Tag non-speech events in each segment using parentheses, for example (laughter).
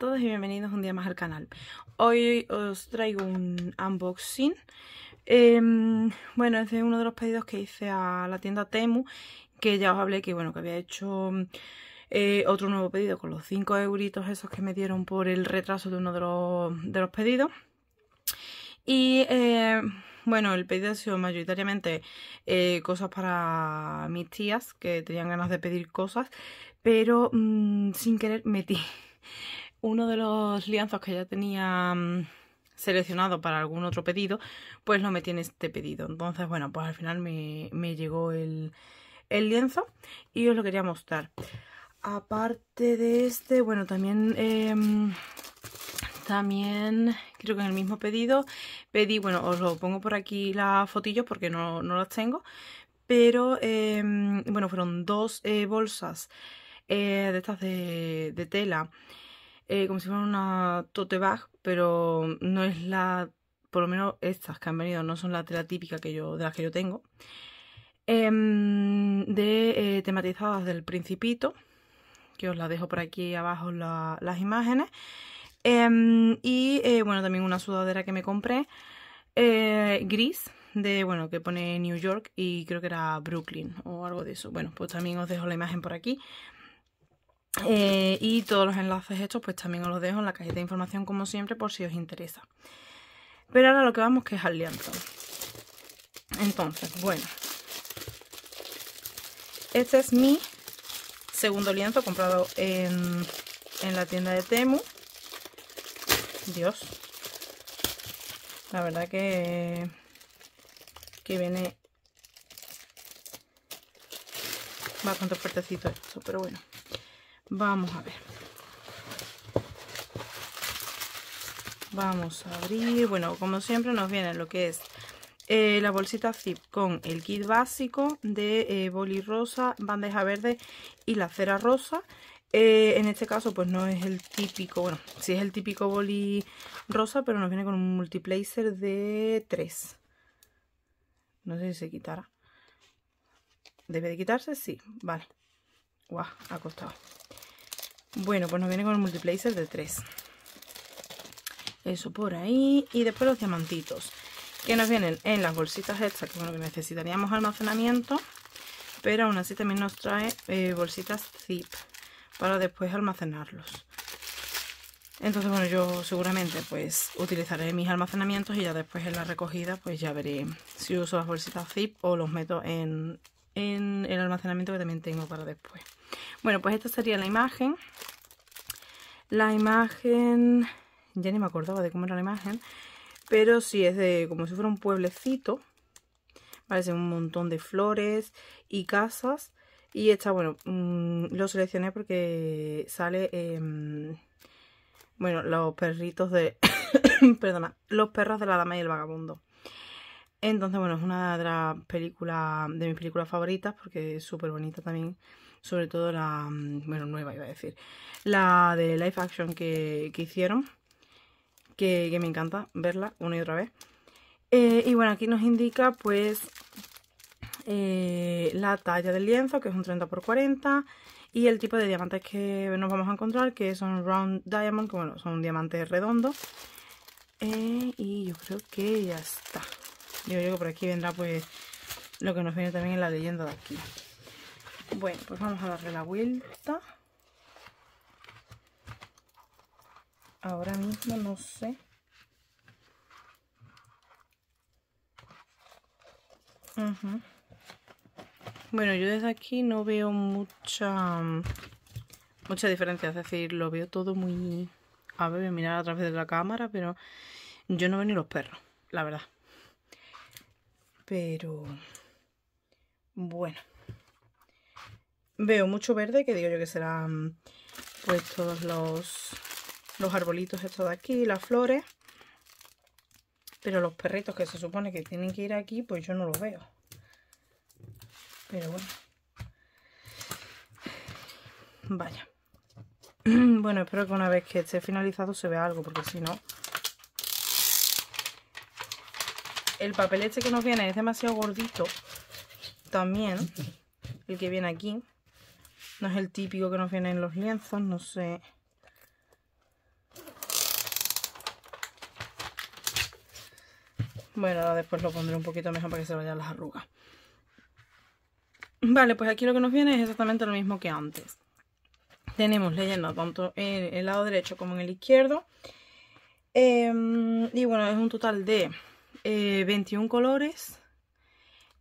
todos y bienvenidos un día más al canal Hoy os traigo un unboxing eh, Bueno, este es de uno de los pedidos que hice a la tienda Temu Que ya os hablé que bueno, que había hecho mm, eh, otro nuevo pedido Con los 5 euritos esos que me dieron por el retraso de uno de los, pedidos Y eh, bueno, el pedido ha sido mayoritariamente eh, cosas para mis tías que tenían ganas de pedir cosas, pero mm, sin querer metí uno de los lienzos que ya tenía mm, seleccionado para algún otro pedido, pues no me tiene este pedido. Entonces, bueno, pues al final me, llegó el, lienzo y os lo quería mostrar. Aparte de este, bueno, también... Em, también creo que en el mismo pedido pedí, bueno, os lo pongo por aquí las fotillos porque no, las tengo, pero em, bueno, fueron dos eh, bolsas eh, de estas de tela eh, como si fuera una tote bag, pero no es la, por lo menos estas que han venido, no son la tela típica que yo, de las que yo tengo. Em, de eh, tematizadas del Principito, que os la dejo por aquí abajo las imágenes. Em, y eh, bueno, también una sudadera que me compré, gris, de bueno que pone New York y creo que era Brooklyn o algo de eso. Bueno, pues también os dejo la imagen por aquí. Eh, y todos los enlaces hechos pues también os los dejo en la cajita de información como siempre por si os interesa. Pero ahora lo que vamos que es al lienzo Entonces, bueno. Este es mi segundo lienzo comprado en, en la tienda de Temu. Dios. La verdad que, que viene bastante fuertecito esto, pero bueno. Vamos a ver. Vamos a abrir. Bueno, como siempre nos viene lo que es eh, la bolsita zip con el kit básico de eh, boli rosa, bandeja verde y la cera rosa. Eh, en este caso pues no es el típico, bueno, sí es el típico boli rosa, pero nos viene con un multiplacer de 3. No sé si se quitará. ¿Debe de quitarse? Sí, vale. Guau, ha costado. Bueno, pues nos viene con el multiplacer de 3. Eso por ahí. Y después los diamantitos. Que nos vienen en las bolsitas extra. que bueno, que necesitaríamos almacenamiento. Pero aún así también nos trae eh, bolsitas zip. Para después almacenarlos. Entonces, bueno, yo seguramente pues utilizaré mis almacenamientos y ya después en la recogida pues ya veré si uso las bolsitas zip o los meto en el almacenamiento que también tengo para después. Bueno, pues esta sería la imagen. La imagen... Ya ni me acordaba de cómo era la imagen. Pero sí, es de como si fuera un pueblecito. Parece un montón de flores y casas. Y esta, bueno, mm, lo seleccioné porque sale... Em, bueno, los perritos de... (coughs) perdona, los perros de la dama y el vagabundo. Entonces, bueno, es una de las películas, de mis películas favoritas porque es súper bonita también sobre todo la, mm, bueno, nueva iba a decir, la de live action que, hicieron, que, me encanta verla una y otra vez. Eh, y bueno, aquí nos indica pues eh, la talla del lienzo, que es un 30x40, y el tipo de diamantes que nos vamos a encontrar, que son round diamond, que bueno, son diamantes redondos. Eh, y yo creo que ya está. Yo creo que por aquí vendrá pues lo que nos viene también en la leyenda de aquí. Bueno, pues vamos a darle la vuelta. Ahora mismo no sé. Bueno, yo desde aquí no veo mucha mucha diferencia, es decir, lo veo todo muy... A ver, mirar a través de la cámara, pero yo no veo ni los perros, la verdad. Pero... Bueno, Veo mucho verde, que digo yo que serán pues todos los, arbolitos estos de aquí, las flores. Pero los perritos que se supone que tienen que ir aquí, pues yo no los veo. Pero bueno. Vaya. (clears throat) Bueno, espero que una vez que esté finalizado se vea algo, porque si no... El papel este que nos viene es demasiado gordito. También. El que viene aquí. No es el típico que nos viene en los lienzos, no sé. Bueno, después lo pondré un poquito mejor para que se vayan las arrugas. Vale, pues aquí lo que nos viene es exactamente lo mismo que antes. Tenemos leyenda tanto en el lado derecho como en el izquierdo. Em, y bueno, es un total de 21 eh, colores.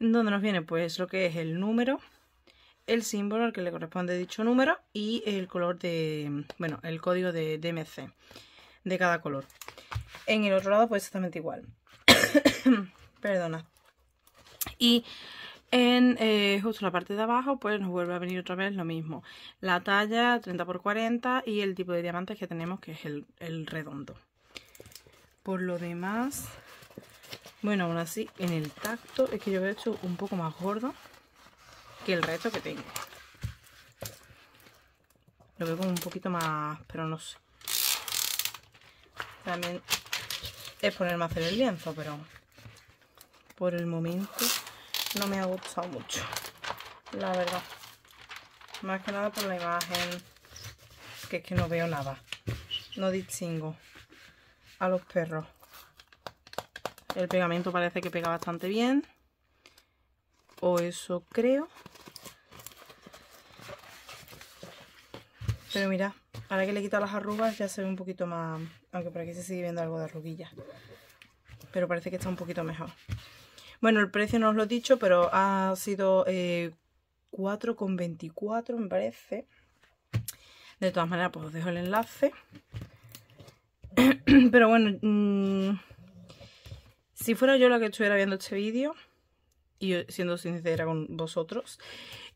¿Dónde nos viene pues lo que es el número, el símbolo al que le corresponde dicho número y el color de, bueno, el código de DMC de cada color. En el otro lado pues exactamente igual. (coughs) Perdona. Y en eh, justo la parte de abajo pues nos vuelve a venir otra vez lo mismo. La talla 30x40 y el tipo de diamantes que tenemos que es el, el redondo. Por lo demás, bueno, aún así en el tacto es que yo lo he hecho un poco más gordo el reto que tengo. Lo veo como un poquito más, pero no sé. También es ponerme a hacer el lienzo, pero por el momento no me ha gustado mucho. La verdad. Más que nada por la imagen, que es que no veo nada. No distingo a los perros. El pegamento parece que pega bastante bien. O eso creo. Pero mira, ahora que le he quitado las arrugas ya se ve un poquito más... Aunque por aquí se sigue viendo algo de arruguilla. Pero parece que está un poquito mejor. Bueno, el precio no os lo he dicho, pero ha sido 4,24 eh, me parece. De todas maneras, pues os dejo el enlace. (clears throat) pero bueno, mm, si fuera yo la que estuviera viendo este vídeo, y siendo sincera con vosotros,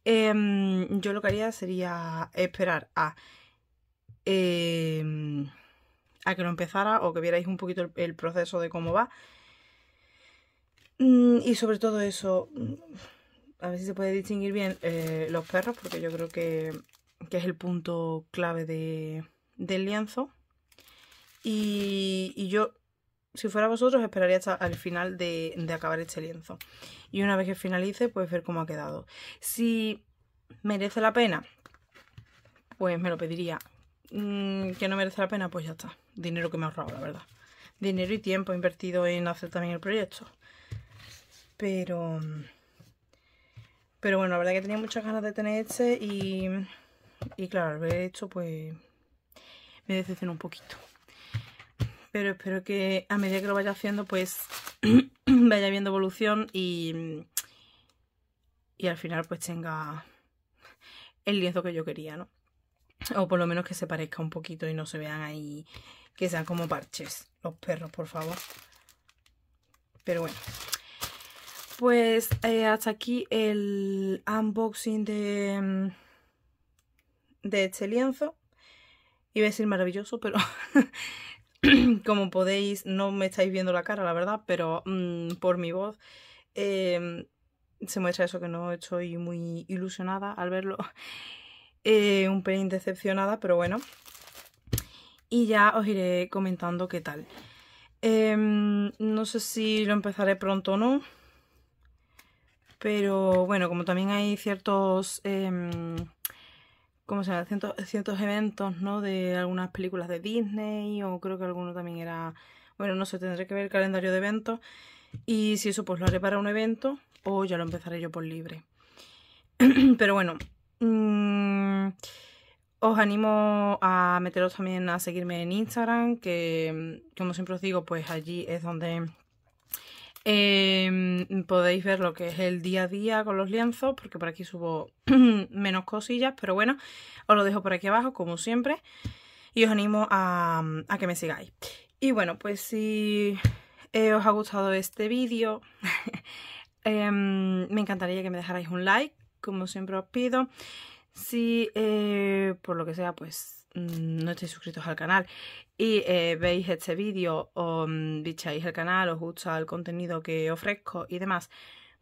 em, yo lo que haría sería esperar a, em, a que lo empezara o que vierais un poquito el, proceso de cómo va. Mm, y sobre todo eso, mm, a ver si se puede distinguir bien eh, los perros, porque yo creo que, es el punto clave del lienzo. y, yo si fuera vosotros, esperaría hasta el final de, acabar este lienzo. Y una vez que finalice, pues ver cómo ha quedado. Si merece la pena, pues me lo pediría. Mm, que no merece la pena, pues ya está. Dinero que me ha ahorrado, la verdad. Dinero y tiempo invertido en hacer también el proyecto. Pero... Pero bueno, la verdad que tenía muchas ganas de tener este y... Y claro, al ver esto, pues... Me decepcionó un poquito. Pero espero que a medida que lo vaya haciendo, pues (clears throat) vaya viendo evolución y, y al final pues tenga el lienzo que yo quería, ¿no? O por lo menos que se parezca un poquito y no se vean ahí, que sean como parches los perros, por favor. Pero bueno, pues eh, hasta aquí el unboxing de, de este lienzo. Iba a decir maravilloso, pero (laughs) (clears throat) como podéis, no me estáis viendo la cara, la verdad, pero mm, por mi voz em, se muestra eso que no estoy muy ilusionada al verlo. (laughs) Eh, un pelín decepcionada, pero bueno. Y ya os iré comentando qué tal. Em, no sé si lo empezaré pronto o no. Pero bueno, como también hay ciertos em, como se llama? Cientos, eventos, ¿no? De algunas películas de Disney o creo que alguno también era, bueno, no sé, tendré que ver el calendario de eventos y si eso pues lo haré para un evento o ya lo empezaré yo por libre. (clears throat) Pero bueno, mm, os animo a meteros también a seguirme en Instagram, que mm, como siempre os digo, pues allí es donde Em, podéis ver lo que es el día a día con los lienzos, porque por aquí subo (clears throat) menos cosillas, pero bueno, os lo dejo por aquí abajo, como siempre, y os animo a, que me sigáis. Y bueno, pues si eh, os ha gustado este vídeo, (laughs) em, me encantaría que me dejarais un like, como siempre os pido. Si eh, por lo que sea, pues Mm, no estáis suscritos al canal y eh, veis este vídeo o mm, bicháis el canal, os gusta el contenido que ofrezco y demás,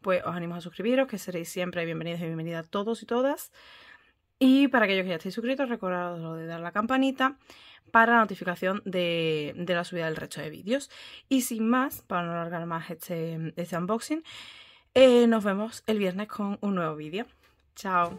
pues os animo a suscribiros, que seréis siempre bienvenidos y bienvenidas todos y todas. Y para aquellos que ya estáis suscritos, recordad de dar la campanita para la notificación de, la subida del resto de vídeos. Y sin más, para no alargar más este, este unboxing, eh, nos vemos el viernes con un nuevo vídeo. ¡Chao!